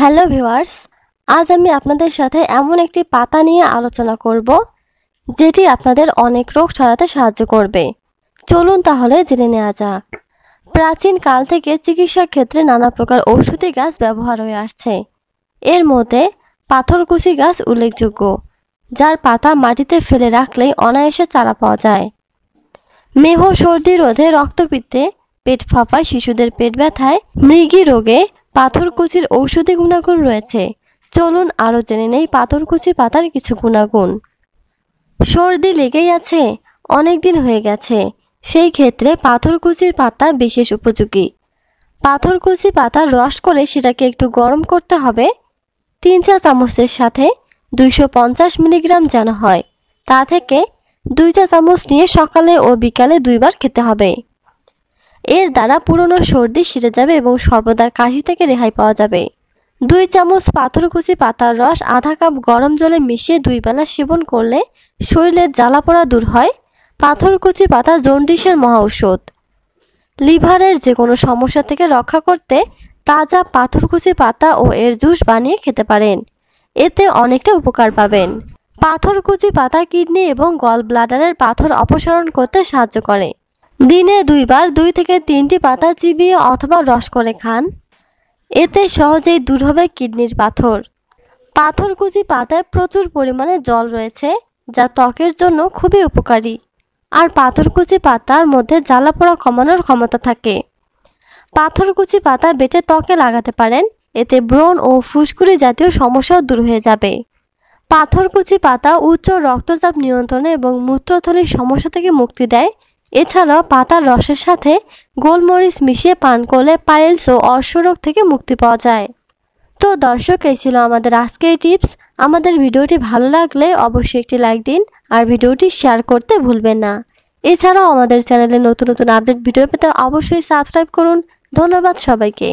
hello viewers আজ আমি আপনাদের সাথে এমন একটি পাতা নিয়ে আলোচনা করব যেটি আপনাদের অনেক রোগ সারাতে সাহায্য করবে চলুন তাহলে জেনে নেওয়া যাক প্রাচীন কাল থেকে চিকিৎসার ক্ষেত্রে নানা প্রকার ঔষধি গাছ ব্যবহার হয়ে আসছে এর মধ্যে পাথরকুচি গাছ উল্লেখযোগ্য যার পাতা মাটিতে ফেলে রাখলেই অনায়াসে চারা পাওয়া যায় মেহ সর্দি রোধে রক্তপিত্তে পেট ফাঁপায় শিশুদের পেট ব্যথায় মৃগী রোগে পাথরকুচির ঔষধি গুণাগুণ রয়েছে চলুন আরও জেনে নেই পাথরকুচি পাতার কিছু গুণাগুণ সর্দি লেগেই আছে অনেক দিন হয়ে গেছে সেই ক্ষেত্রে পাথরকুচির পাতা বিশেষ উপযোগী পাথরকুচি পাতার রস করে সেটাকে একটু গরম করতে হবে তিন চা চামচের সাথে দুইশো পঞ্চাশ মিলিগ্রাম যেন হয় তা থেকে দুই চা চামচ নিয়ে সকালে ও বিকালে দুইবার খেতে হবে এর দ্বারা পুরনো সর্দি সেরে যাবে এবং সর্বদা কাশি থেকে রেহাই পাওয়া যাবে দুই চামচ পাথরকুচি পাতার রস আধা কাপ গরম জলে মিশিয়ে দুই বেলা সেবন করলে শরীরের জ্বালা পড়া দূর হয় পাথরকুচি পাতা জন্ডিসের মহা ঔষধ লিভারের যে কোনো সমস্যা থেকে রক্ষা করতে তাজা পাথরকুচি পাতা ও এর জুস বানিয়ে খেতে পারেন এতে অনেকটা উপকার পাবেন পাথরকুচি পাতা কিডনি এবং গল ব্লাডারের পাথর অপসারণ করতে সাহায্য করে দিনে দুইবার দুই থেকে তিনটি পাতা চিবিয়ে অথবা রস করে খান এতে সহজেই দূর হবে কিডনির পাথর পাথরকুচি পাতায় প্রচুর পরিমাণে জল রয়েছে যা ত্বকের জন্য খুবই উপকারী আর পাথরকুচি পাতার মধ্যে জ্বালা পোড়া কমানোর ক্ষমতা থাকে পাথরকুচি পাতা বেটে ত্বকে লাগাতে পারেন এতে ব্রণ ও ফুসকুড়ি জাতীয় সমস্যাও দূর হয়ে যাবে পাথরকুচি পাতা উচ্চ রক্তচাপ নিয়ন্ত্রণে এবং মূত্রথলির সমস্যা থেকে মুক্তি দেয় এছাড়াও পাতার রসের সাথে গোলমরিচ মিশিয়ে পান করলে পাইলস ও অশ্বরোগ থেকে মুক্তি পাওয়া যায় তো দর্শক এই ছিল আমাদের আজকের টিপস আমাদের ভিডিওটি ভালো লাগলে অবশ্যই একটি লাইক দিন আর ভিডিওটি শেয়ার করতে ভুলবেন না এছাড়াও আমাদের চ্যানেলে নতুন নতুন আপডেট ভিডিও পেতে অবশ্যই সাবস্ক্রাইব করুন ধন্যবাদ সবাইকে